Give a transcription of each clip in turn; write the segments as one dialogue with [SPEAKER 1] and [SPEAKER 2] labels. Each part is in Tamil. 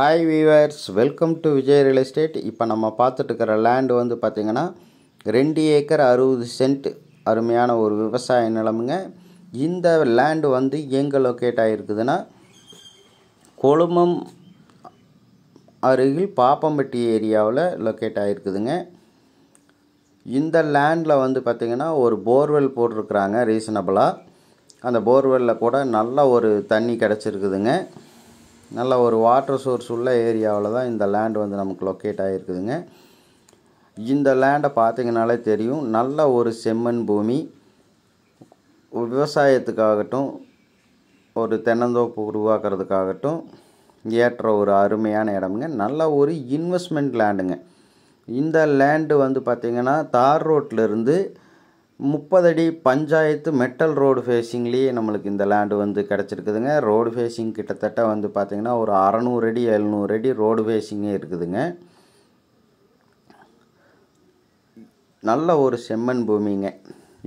[SPEAKER 1] hi viewers welcome to Vijay real estate இப்போ நம்ம பார்த்துட்டுருக்கிற லேண்டு வந்து பார்த்திங்கன்னா ரெண்டு ஏக்கர் அறுபது சென்ட் அருமையான ஒரு விவசாய நிலமுங்க இந்த லேண்டு வந்து எங்கே லொக்கேட் ஆகிருக்குதுன்னா கொழுமம் அருகில் பாப்பம்பட்டி ஏரியாவில் லொக்கேட் ஆகிருக்குதுங்க இந்த லேண்டில் வந்து பார்த்திங்கன்னா ஒரு போர்வெல் போட்டிருக்குறாங்க ரீசனபிளாக அந்த போர்வெல்லில் கூட நல்ல ஒரு தண்ணி கிடச்சிருக்குதுங்க நல்ல ஒரு வாட்டர் சோர்ஸ் உள்ள ஏரியாவில் தான் இந்த லேண்ட் வந்து நமக்கு லொக்கேட் ஆகிருக்குதுங்க இந்த லேண்டை பார்த்தீங்கனாலே தெரியும் நல்ல ஒரு செம்மண் பூமி விவசாயத்துக்காகட்டும் ஒரு தென்னந்தோப்பு உருவாக்குறதுக்காகட்டும் ஏற்ற ஒரு அருமையான இடமுங்க நல்ல ஒரு இன்வெஸ்ட்மெண்ட் லேண்டுங்க இந்த லேண்டு வந்து பார்த்திங்கன்னா தார் ரோட்டிலிருந்து முப்பதடி பஞ்சாயத்து மெட்டல் ரோடு ஃபேஸிங்லேயே நம்மளுக்கு இந்த லேண்டு வந்து கிடச்சிருக்குதுங்க ரோடு ஃபேஸிங் கிட்டத்தட்ட வந்து பார்த்திங்கன்னா ஒரு அறநூறு அடி எழுநூறு அடி ரோடு ஃபேஸிங்கே இருக்குதுங்க நல்ல ஒரு செம்மண் பூமிங்க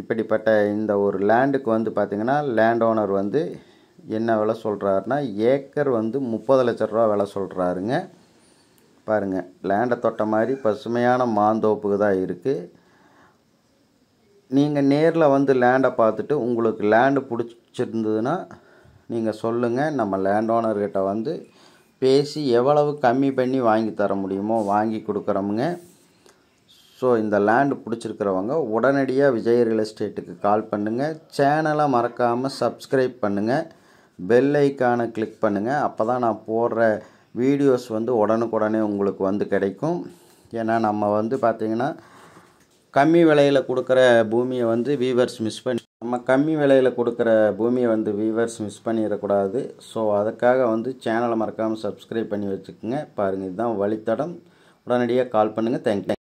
[SPEAKER 1] இப்படிப்பட்ட இந்த ஒரு லேண்டுக்கு வந்து பார்த்திங்கன்னா லேண்ட் ஓனர் வந்து என்ன விலை சொல்கிறாருன்னா ஏக்கர் வந்து முப்பது லட்ச ரூபா விலை சொல்கிறாருங்க பாருங்கள் லேண்டை தொட்ட மாதிரி பசுமையான மாந்தோப்புக்கு தான் இருக்குது நீங்கள் நேரில் வந்து லேண்டை பார்த்துட்டு உங்களுக்கு லேண்டு பிடிச்சிருந்ததுன்னா நீங்கள் சொல்லுங்கள் நம்ம லேண்ட் ஓனர்கிட்ட வந்து பேசி எவ்வளவு கம்மி பண்ணி வாங்கி தர முடியுமோ வாங்கி கொடுக்குறோமுங்க ஸோ இந்த லேண்டு பிடிச்சிருக்கிறவங்க உடனடியாக விஜய் ரியல் எஸ்டேட்டுக்கு கால் பண்ணுங்கள் சேனலை மறக்காமல் சப்ஸ்கிரைப் பண்ணுங்கள் பெல் ஐக்கானை கிளிக் பண்ணுங்கள் அப்போ தான் நான் போடுற வீடியோஸ் வந்து உடனுக்குடனே உங்களுக்கு வந்து கிடைக்கும் ஏன்னா நம்ம வந்து பார்த்திங்கன்னா கம்மி விலையில் கொடுக்குற பூமியை வந்து வீவர்ஸ் மிஸ் பண்ணி நம்ம கம்மி விலையில் கொடுக்குற பூமியை வந்து வீவர்ஸ் மிஸ் பண்ணிடக்கூடாது ஸோ அதுக்காக வந்து சேனலை மறக்காமல் சப்ஸ்கிரைப் பண்ணி வச்சுக்கோங்க பாருங்கள் இதுதான் வழித்தடம் உடனடியாக கால் பண்ணுங்கள் தேங்க்யூ